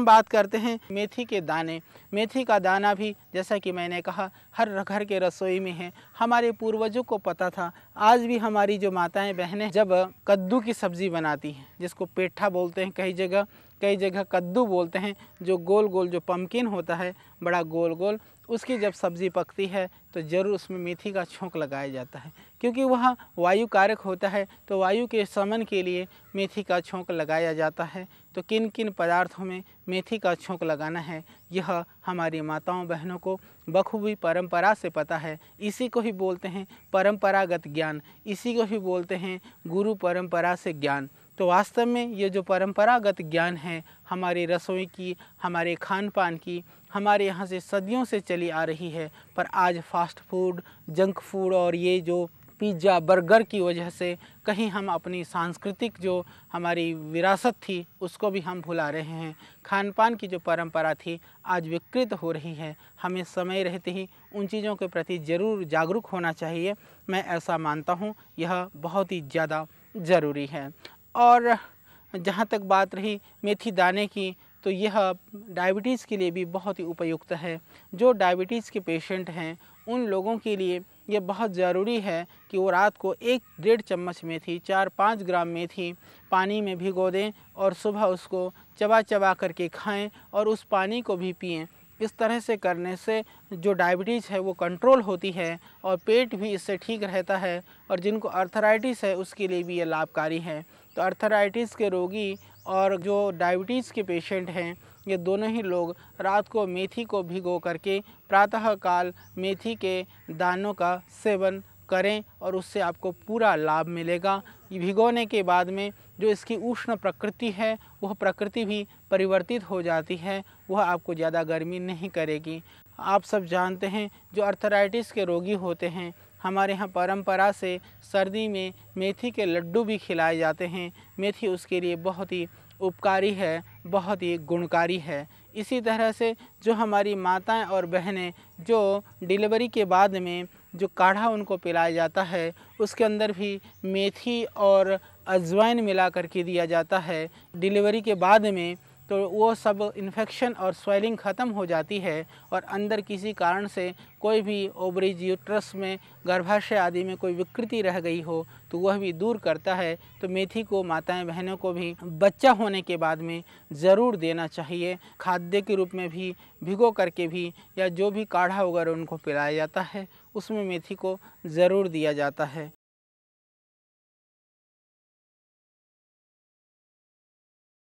हम बात करते हैं मेथी के दाने मेथी का दाना भी जैसा कि मैंने कहा हर घर के रसोई में है हमारे पूर्वजों को पता था आज भी हमारी जो माताएं बहनें जब कद्दू की सब्ज़ी बनाती हैं जिसको पेठा बोलते हैं कई जगह कई जगह कद्दू बोलते हैं जो गोल गोल जो पम्पकिन होता है बड़ा गोल गोल उसकी जब सब्ज़ी पकती है तो ज़रूर उसमें मेथी का छोंक लगाया जाता है क्योंकि वह वायु कारक होता है तो वायु के समन के लिए मेथी का छोंक लगाया जाता है तो किन किन पदार्थों में मेथी का छोंक लगाना है यह हमारी माताओं बहनों को बखूबी परंपरा से पता है इसी को ही बोलते हैं परंपरागत ज्ञान इसी को ही बोलते हैं गुरु परंपरा से ज्ञान तो वास्तव में ये जो परंपरागत ज्ञान है हमारी रसोई की हमारे खान पान की हमारे यहाँ से सदियों से चली आ रही है पर आज फास्ट फूड जंक फूड और ये जो पिज़्ज़ा बर्गर की वजह से कहीं हम अपनी सांस्कृतिक जो हमारी विरासत थी उसको भी हम भुला रहे हैं खान पान की जो परंपरा थी आज विकृत हो रही है हमें समय रहते ही उन चीज़ों के प्रति ज़रूर जागरूक होना चाहिए मैं ऐसा मानता हूँ यह बहुत ही ज़्यादा ज़रूरी है और जहाँ तक बात रही मेथी दाने की तो यह डायबिटीज़ के लिए भी बहुत ही उपयुक्त है जो डायबिटीज़ के पेशेंट हैं उन लोगों के लिए ये बहुत ज़रूरी है कि वो रात को एक डेढ़ चम्मच मेथी चार पाँच ग्राम मेथी पानी में भिगो दें और सुबह उसको चबा चबा करके खाएं और उस पानी को भी पिएं इस तरह से करने से जो डायबिटीज़ है वो कंट्रोल होती है और पेट भी इससे ठीक रहता है और जिनको अर्थराइटिस है उसके लिए भी ये लाभकारी है तो अर्थराइटिस के रोगी और जो डायबिटीज़ के पेशेंट हैं ये दोनों ही लोग रात को मेथी को भिगो करके प्रातःकाल मेथी के दानों का सेवन करें और उससे आपको पूरा लाभ मिलेगा भिगोने के बाद में जो इसकी उष्ण प्रकृति है वह प्रकृति भी परिवर्तित हो जाती है वह आपको ज़्यादा गर्मी नहीं करेगी आप सब जानते हैं जो अर्थराइटिस के रोगी होते हैं हमारे यहाँ परंपरा से सर्दी में मेथी के लड्डू भी खिलाए जाते हैं मेथी उसके लिए बहुत ही उपकारी है बहुत ही गुणकारी है इसी तरह से जो हमारी माताएं और बहनें जो डिलीवरी के बाद में जो काढ़ा उनको पिलाया जाता है उसके अंदर भी मेथी और अजवाइन मिला करके दिया जाता है डिलीवरी के बाद में तो वो सब इन्फेक्शन और स्वेलिंग ख़त्म हो जाती है और अंदर किसी कारण से कोई भी ओवरीज यूट्रस में गर्भाशय आदि में कोई विकृति रह गई हो तो वह भी दूर करता है तो मेथी को माताएं बहनों को भी बच्चा होने के बाद में ज़रूर देना चाहिए खाद्य के रूप में भी भिगो करके भी या जो भी काढ़ा वगैरह उनको पिलाया जाता है उसमें मेथी को ज़रूर दिया जाता है